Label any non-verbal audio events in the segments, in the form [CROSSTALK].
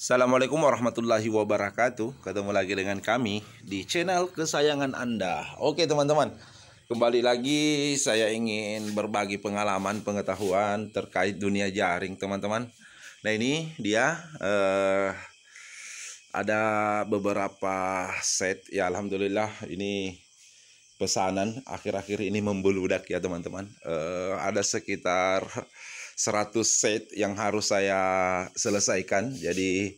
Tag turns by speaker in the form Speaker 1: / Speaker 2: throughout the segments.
Speaker 1: Assalamualaikum warahmatullahi wabarakatuh Ketemu lagi dengan kami di channel kesayangan Anda Oke teman-teman Kembali lagi saya ingin berbagi pengalaman pengetahuan terkait dunia jaring teman-teman Nah ini dia eh, Ada beberapa set Ya Alhamdulillah ini pesanan akhir-akhir ini membeludak ya teman-teman eh, Ada sekitar 100 set yang harus saya selesaikan. Jadi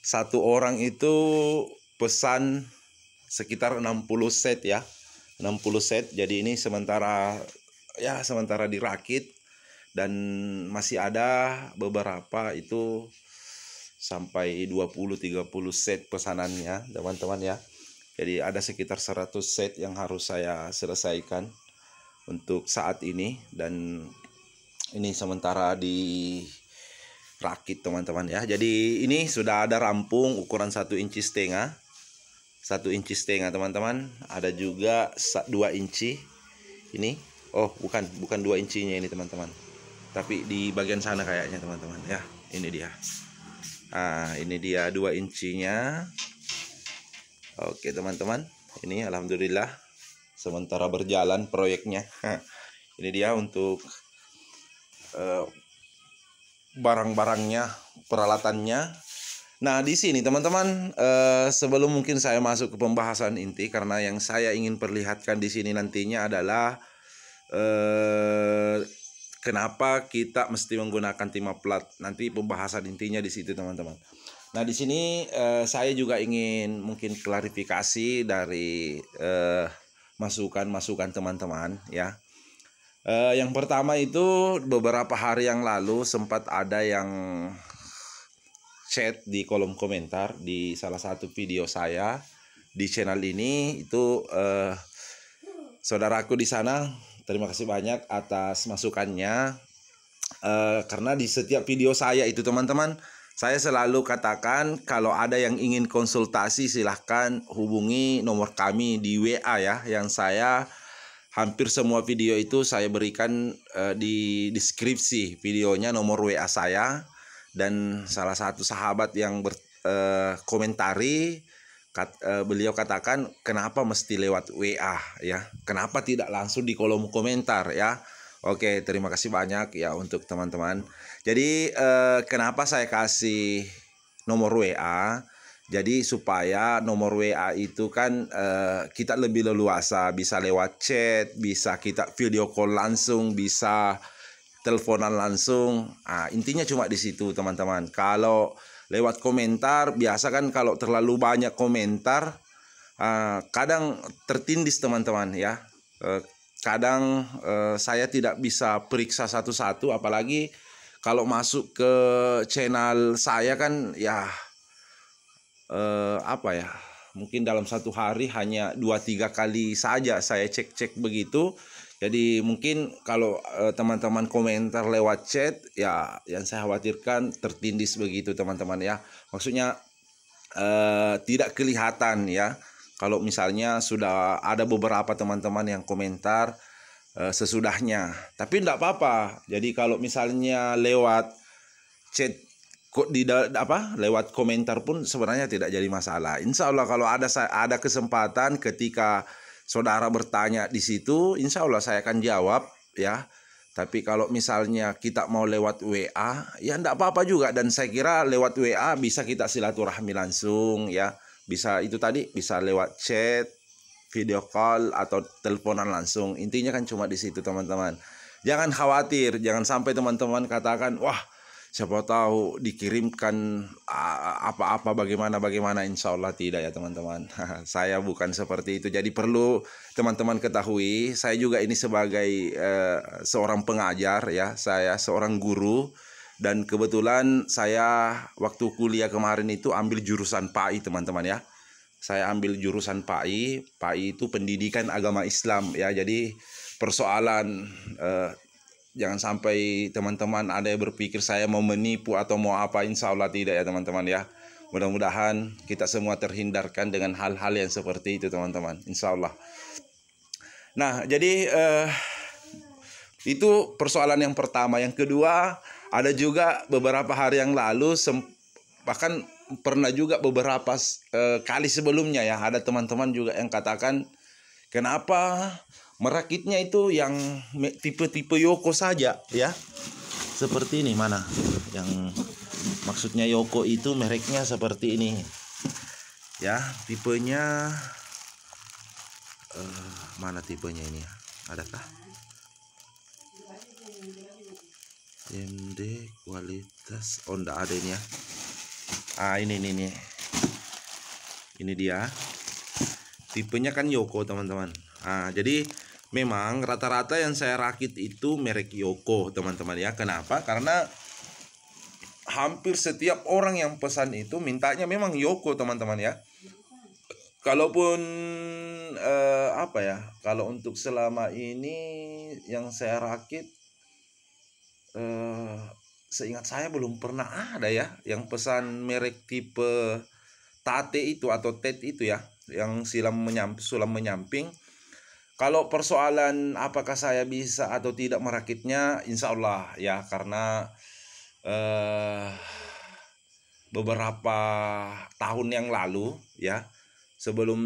Speaker 1: satu orang itu pesan sekitar 60 set ya. 60 set. Jadi ini sementara ya sementara dirakit dan masih ada beberapa itu sampai 20 30 set pesanannya, teman-teman ya. Jadi ada sekitar 100 set yang harus saya selesaikan untuk saat ini dan ini sementara di rakit teman-teman ya jadi ini sudah ada rampung ukuran satu inci setengah satu inci setengah teman-teman ada juga dua inci ini oh bukan bukan dua incinya ini teman-teman tapi di bagian sana kayaknya teman-teman ya ini dia ah ini dia dua incinya oke teman-teman ini alhamdulillah sementara berjalan proyeknya [LAUGHS] ini dia untuk Eh, barang-barangnya, peralatannya. Nah, di sini teman-teman, eh, sebelum mungkin saya masuk ke pembahasan inti karena yang saya ingin perlihatkan di sini nantinya adalah eh, kenapa kita mesti menggunakan timah plat. Nanti pembahasan intinya di situ, teman-teman. Nah, di sini saya juga ingin mungkin klarifikasi dari masukan-masukan teman-teman ya Uh, yang pertama itu beberapa hari yang lalu sempat ada yang chat di kolom komentar di salah satu video saya di channel ini itu uh, saudaraku di sana terima kasih banyak atas masukannya uh, karena di setiap video saya itu teman-teman saya selalu katakan kalau ada yang ingin konsultasi silahkan hubungi nomor kami di WA ya yang saya hampir semua video itu saya berikan uh, di deskripsi videonya nomor WA saya dan salah satu sahabat yang berkomentari eh, uh, kat, uh, beliau katakan kenapa mesti lewat WA ya kenapa tidak langsung di kolom komentar ya Oke terima kasih banyak ya untuk teman-teman jadi uh, kenapa saya kasih nomor WA jadi supaya nomor WA itu kan uh, kita lebih leluasa, bisa lewat chat, bisa kita video call langsung, bisa teleponan langsung. Ah, intinya cuma di situ teman-teman. Kalau lewat komentar, biasa kan kalau terlalu banyak komentar, uh, kadang tertindis teman-teman ya. Uh, kadang uh, saya tidak bisa periksa satu-satu, apalagi kalau masuk ke channel saya kan ya eh, apa ya mungkin dalam satu hari hanya dua tiga kali saja saya cek cek begitu jadi mungkin kalau eh, teman-teman eh, komentar lewat chat ya yang saya khawatirkan tertindis begitu teman-teman ya maksudnya eh, tidak kelihatan ya kalau misalnya sudah ada beberapa teman-teman yang komentar eh, sesudahnya tapi tidak apa-apa jadi kalau misalnya lewat chat kok di apa lewat komentar pun sebenarnya tidak jadi masalah. Insya Allah kalau ada ada kesempatan ketika saudara bertanya di situ, insya Allah saya akan jawab ya. Tapi kalau misalnya kita mau lewat WA, ya tidak apa-apa juga. Dan saya kira lewat WA bisa kita silaturahmi langsung ya. Bisa itu tadi, bisa lewat chat, video call, atau teleponan langsung. Intinya kan cuma di situ teman-teman. Jangan khawatir, jangan sampai teman-teman katakan, wah siapa tahu dikirimkan apa-apa bagaimana bagaimana insya Allah tidak ya teman-teman [LAUGHS] saya bukan seperti itu jadi perlu teman-teman ketahui saya juga ini sebagai eh, seorang pengajar ya saya seorang guru dan kebetulan saya waktu kuliah kemarin itu ambil jurusan PAI teman-teman ya saya ambil jurusan PAI PAI itu pendidikan agama Islam ya jadi persoalan eh, jangan sampai teman-teman ada yang berpikir saya mau menipu atau mau apa insya Allah tidak ya teman-teman ya mudah-mudahan kita semua terhindarkan dengan hal-hal yang seperti itu teman-teman insya Allah nah jadi eh, itu persoalan yang pertama yang kedua ada juga beberapa hari yang lalu bahkan pernah juga beberapa eh, kali sebelumnya ya ada teman-teman juga yang katakan kenapa merakitnya itu yang tipe-tipe Yoko saja ya seperti ini mana yang maksudnya Yoko itu mereknya seperti ini ya tipenya uh, mana tipenya ini adakah MD kualitas oh enggak ada ini ya ah ini ini ini ini dia tipenya kan Yoko teman-teman ah jadi memang rata-rata yang saya rakit itu merek Yoko teman-teman ya kenapa karena hampir setiap orang yang pesan itu mintanya memang Yoko teman-teman ya kalaupun eh, apa ya kalau untuk selama ini yang saya rakit eh, seingat saya belum pernah ada ya yang pesan merek tipe Tate itu atau Tet itu ya yang silam menyamping, sulam menyamping kalau persoalan apakah saya bisa atau tidak merakitnya, insya Allah ya karena eh, beberapa tahun yang lalu ya sebelum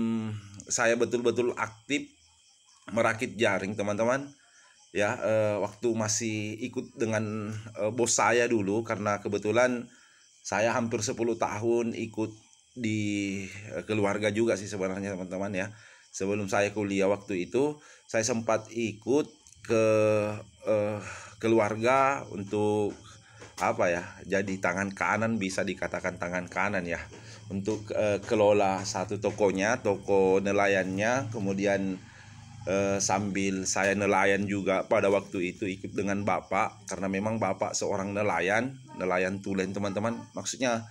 Speaker 1: saya betul-betul aktif merakit jaring teman-teman ya eh, waktu masih ikut dengan eh, bos saya dulu karena kebetulan saya hampir 10 tahun ikut di eh, keluarga juga sih sebenarnya teman-teman ya sebelum saya kuliah waktu itu saya sempat ikut ke eh, keluarga untuk apa ya jadi tangan kanan bisa dikatakan tangan kanan ya untuk eh, kelola satu tokonya toko nelayannya kemudian eh, sambil saya nelayan juga pada waktu itu ikut dengan bapak karena memang bapak seorang nelayan nelayan tulen teman-teman maksudnya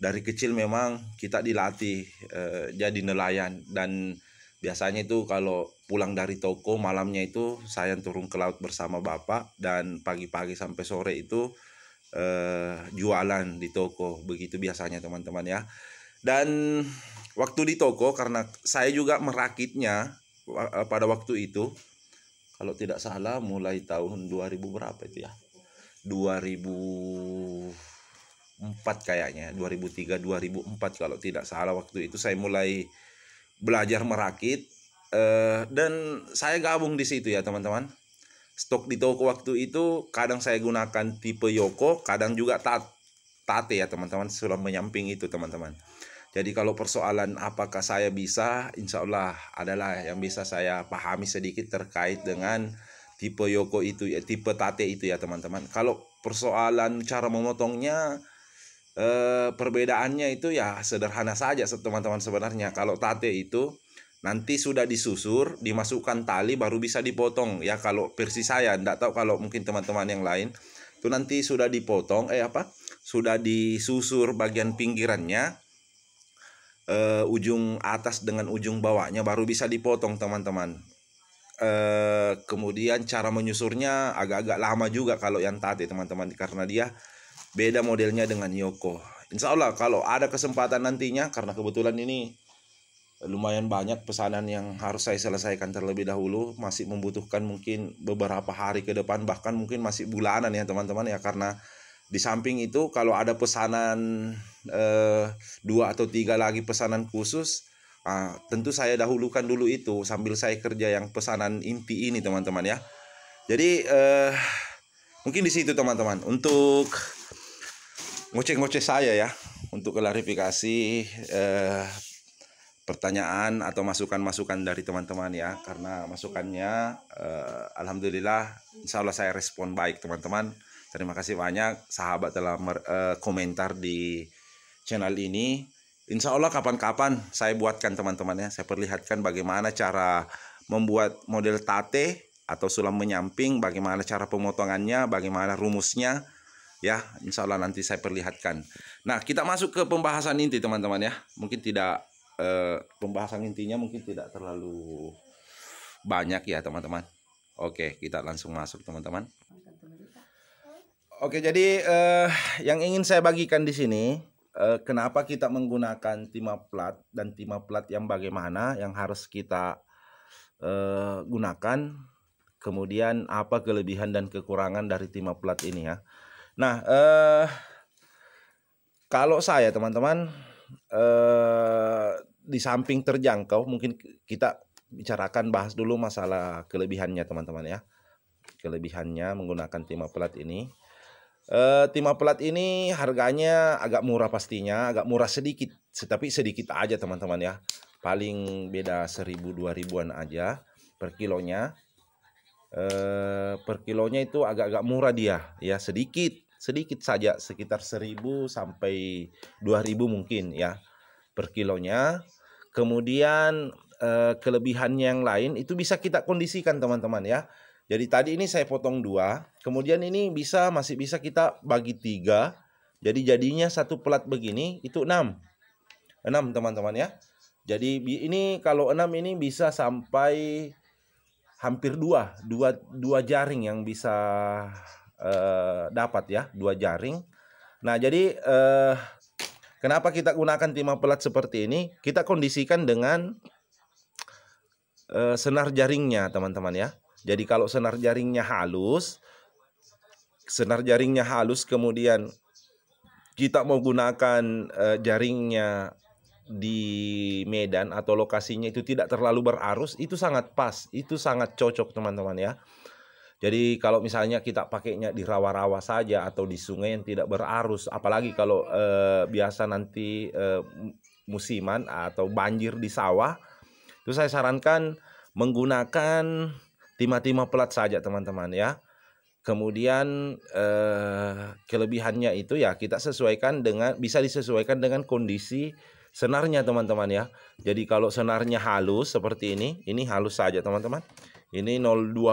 Speaker 1: dari kecil memang kita dilatih eh, jadi nelayan dan biasanya itu kalau pulang dari toko malamnya itu saya turun ke laut bersama bapak dan pagi-pagi sampai sore itu eh, jualan di toko begitu biasanya teman-teman ya dan waktu di toko karena saya juga merakitnya eh, pada waktu itu kalau tidak salah mulai tahun 2000 berapa itu ya 2004 kayaknya 2003 2004 kalau tidak salah waktu itu saya mulai belajar merakit uh, dan saya gabung di situ ya teman-teman stok di toko waktu itu kadang saya gunakan tipe Yoko kadang juga tat tate ya teman-teman sudah menyamping itu teman-teman jadi kalau persoalan apakah saya bisa insya Allah adalah yang bisa saya pahami sedikit terkait dengan tipe Yoko itu ya tipe tate itu ya teman-teman kalau persoalan cara memotongnya e, perbedaannya itu ya sederhana saja teman-teman sebenarnya kalau tate itu nanti sudah disusur dimasukkan tali baru bisa dipotong ya kalau versi saya tidak tahu kalau mungkin teman-teman yang lain itu nanti sudah dipotong eh apa sudah disusur bagian pinggirannya eh, ujung atas dengan ujung bawahnya baru bisa dipotong teman-teman uh, kemudian cara menyusurnya agak-agak lama juga kalau yang tadi teman-teman karena dia beda modelnya dengan Yoko Insya Allah kalau ada kesempatan nantinya karena kebetulan ini lumayan banyak pesanan yang harus saya selesaikan terlebih dahulu masih membutuhkan mungkin beberapa hari ke depan bahkan mungkin masih bulanan ya teman-teman ya karena di samping itu kalau ada pesanan eh, dua atau tiga lagi pesanan khusus ah, tentu saya dahulukan dulu itu sambil saya kerja yang pesanan inti ini teman-teman ya jadi eh, mungkin di situ teman-teman untuk ngoceh-ngoceh saya ya untuk klarifikasi eh, pertanyaan atau masukan-masukan dari teman-teman ya karena masukannya eh, alhamdulillah insya Allah saya respon baik teman-teman terima kasih banyak sahabat telah eh, komentar di channel ini insya Allah kapan-kapan saya buatkan teman-teman ya saya perlihatkan bagaimana cara membuat model tate atau sulam menyamping bagaimana cara pemotongannya bagaimana rumusnya ya insya Allah nanti saya perlihatkan nah kita masuk ke pembahasan inti teman-teman ya mungkin tidak eh, pembahasan intinya mungkin tidak terlalu banyak ya teman-teman oke kita langsung masuk teman-teman oke jadi eh, yang ingin saya bagikan di sini eh, kenapa kita menggunakan timah plat dan timah plat yang bagaimana yang harus kita eh, gunakan kemudian apa kelebihan dan kekurangan dari timah plat ini ya Nah, eh kalau saya teman-teman eh di samping terjangkau mungkin kita bicarakan bahas dulu masalah kelebihannya teman-teman ya. Kelebihannya menggunakan timah pelat ini. Eh timah pelat ini harganya agak murah pastinya, agak murah sedikit, tetapi sedikit aja teman-teman ya. Paling beda seribu dua ribuan aja per kilonya. Eh per kilonya itu agak-agak murah dia, ya sedikit sedikit saja sekitar 1000 sampai 2000 mungkin ya per kilonya. Kemudian eh, kelebihan yang lain itu bisa kita kondisikan teman-teman ya. Jadi tadi ini saya potong dua, kemudian ini bisa masih bisa kita bagi tiga. Jadi jadinya satu pelat begini itu enam, enam teman-teman ya. Jadi ini kalau enam ini bisa sampai hampir dua, dua, dua jaring yang bisa Eh, dapat ya dua jaring nah jadi eh, kenapa kita gunakan timah pelat seperti ini kita kondisikan dengan eh, senar jaringnya teman-teman ya jadi kalau senar jaringnya halus senar jaringnya halus kemudian kita mau gunakan uh, jaringnya di Medan atau lokasinya itu tidak terlalu berarus itu sangat pas itu sangat cocok teman-teman ya jadi kalau misalnya kita pakainya di rawa-rawa saja atau di sungai yang tidak berarus, apalagi kalau eh, biasa nanti eh, musiman atau banjir di sawah, itu saya sarankan menggunakan timah-timah pelat saja teman-teman ya. Kemudian eh, kelebihannya itu ya kita sesuaikan dengan bisa disesuaikan dengan kondisi senarnya teman-teman ya. Jadi kalau senarnya halus seperti ini, ini halus saja teman-teman. Ini 020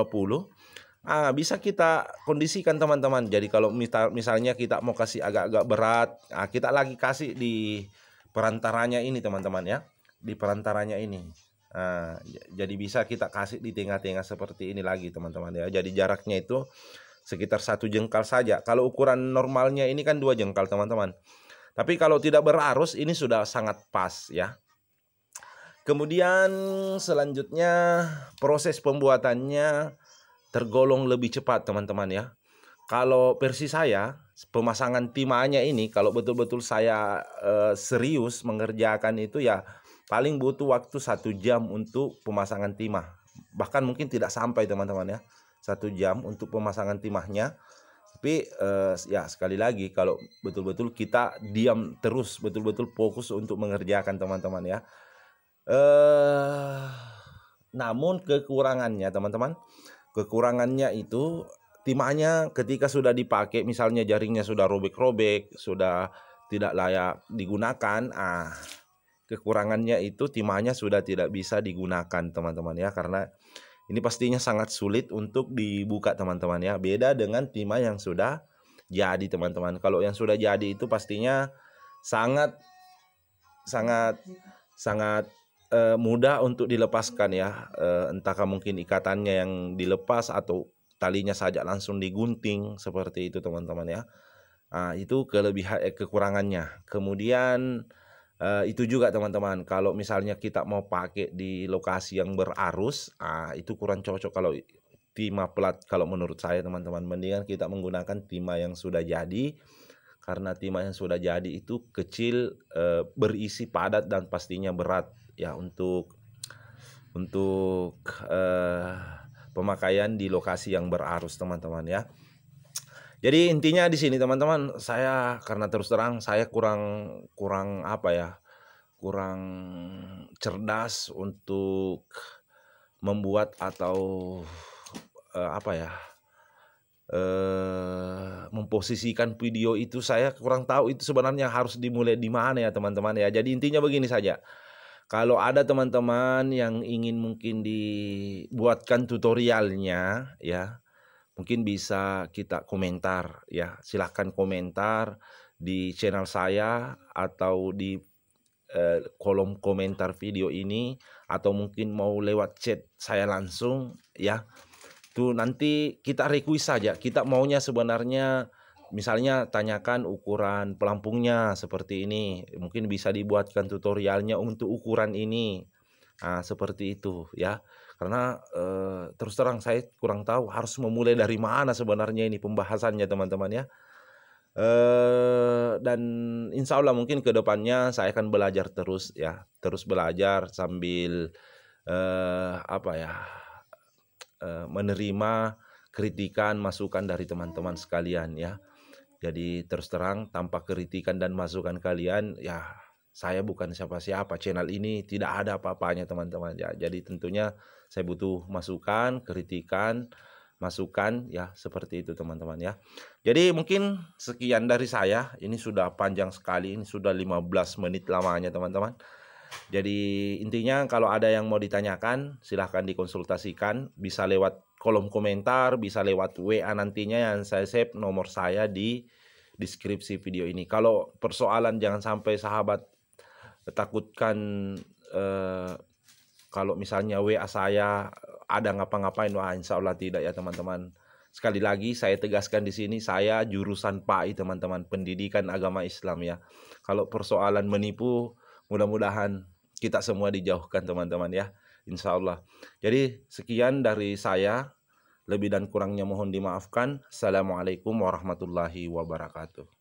Speaker 1: Ah, bisa kita kondisikan teman-teman. Jadi kalau misalnya kita mau kasih agak-agak berat, ah, kita lagi kasih di perantaranya ini teman-teman ya, di perantaranya ini. Ah, jadi bisa kita kasih di tengah-tengah seperti ini lagi teman-teman ya. Jadi jaraknya itu sekitar satu jengkal saja. Kalau ukuran normalnya ini kan dua jengkal teman-teman. Tapi kalau tidak berarus ini sudah sangat pas ya. Kemudian selanjutnya proses pembuatannya tergolong lebih cepat teman-teman ya. Kalau versi saya pemasangan timahnya ini kalau betul-betul saya eh, serius mengerjakan itu ya paling butuh waktu satu jam untuk pemasangan timah. Bahkan mungkin tidak sampai teman-teman ya satu jam untuk pemasangan timahnya. Tapi eh, ya sekali lagi kalau betul-betul kita diam terus betul-betul fokus untuk mengerjakan teman-teman ya. Eh, namun kekurangannya teman-teman Kekurangannya itu timahnya ketika sudah dipakai misalnya jaringnya sudah robek-robek, sudah tidak layak digunakan, ah kekurangannya itu timahnya sudah tidak bisa digunakan teman-teman ya karena ini pastinya sangat sulit untuk dibuka teman-teman ya. Beda dengan timah yang sudah jadi teman-teman. Kalau yang sudah jadi itu pastinya sangat sangat sangat uh, mudah untuk dilepaskan ya uh, eh, entahkah mungkin ikatannya yang dilepas atau talinya saja langsung digunting seperti itu teman-teman ya nah, itu kelebihan eh, kekurangannya kemudian uh, itu juga teman-teman kalau misalnya kita mau pakai di lokasi yang berarus ah itu kurang cocok kalau timah pelat kalau menurut saya teman-teman mendingan kita menggunakan timah yang sudah jadi karena timah yang sudah jadi itu kecil e, berisi padat dan pastinya berat ya untuk untuk uh, pemakaian di lokasi yang berarus teman-teman ya. Jadi intinya di sini teman-teman, saya karena terus terang saya kurang kurang apa ya? kurang cerdas untuk membuat atau uh, apa ya? uh, memposisikan video itu saya kurang tahu itu sebenarnya harus dimulai di mana ya teman-teman ya. Jadi intinya begini saja. Kalau ada teman-teman yang ingin mungkin dibuatkan tutorialnya ya, mungkin bisa kita komentar ya. Silahkan komentar di channel saya atau di eh, kolom komentar video ini atau mungkin mau lewat chat saya langsung ya. Tuh nanti kita request saja. Kita maunya sebenarnya misalnya tanyakan ukuran pelampungnya seperti ini mungkin bisa dibuatkan tutorialnya untuk ukuran ini nah, seperti itu ya karena e, terus terang saya kurang tahu harus memulai dari mana sebenarnya ini pembahasannya teman-teman ya e, dan insya Allah mungkin kedepannya saya akan belajar terus ya terus belajar sambil e, apa ya e, menerima kritikan masukan dari teman-teman sekalian ya jadi terus terang tanpa kritikan dan masukan kalian ya saya bukan siapa-siapa. Channel ini tidak ada apa-apanya teman-teman ya. Jadi tentunya saya butuh masukan, kritikan, masukan ya seperti itu teman-teman ya. Jadi mungkin sekian dari saya. Ini sudah panjang sekali, ini sudah 15 menit lamanya teman-teman. Jadi intinya kalau ada yang mau ditanyakan silahkan dikonsultasikan bisa lewat kolom komentar, bisa lewat WA nantinya yang saya save nomor saya di deskripsi video ini. Kalau persoalan jangan sampai sahabat takutkan eh, kalau misalnya WA saya ada ngapa-ngapain, wah insya Allah tidak ya teman-teman. Sekali lagi saya tegaskan di sini saya jurusan PAI teman-teman, pendidikan agama Islam ya. Kalau persoalan menipu, mudah-mudahan kita semua dijauhkan teman-teman ya insya Allah. Jadi sekian dari saya, lebih dan kurangnya mohon dimaafkan. Assalamualaikum warahmatullahi wabarakatuh.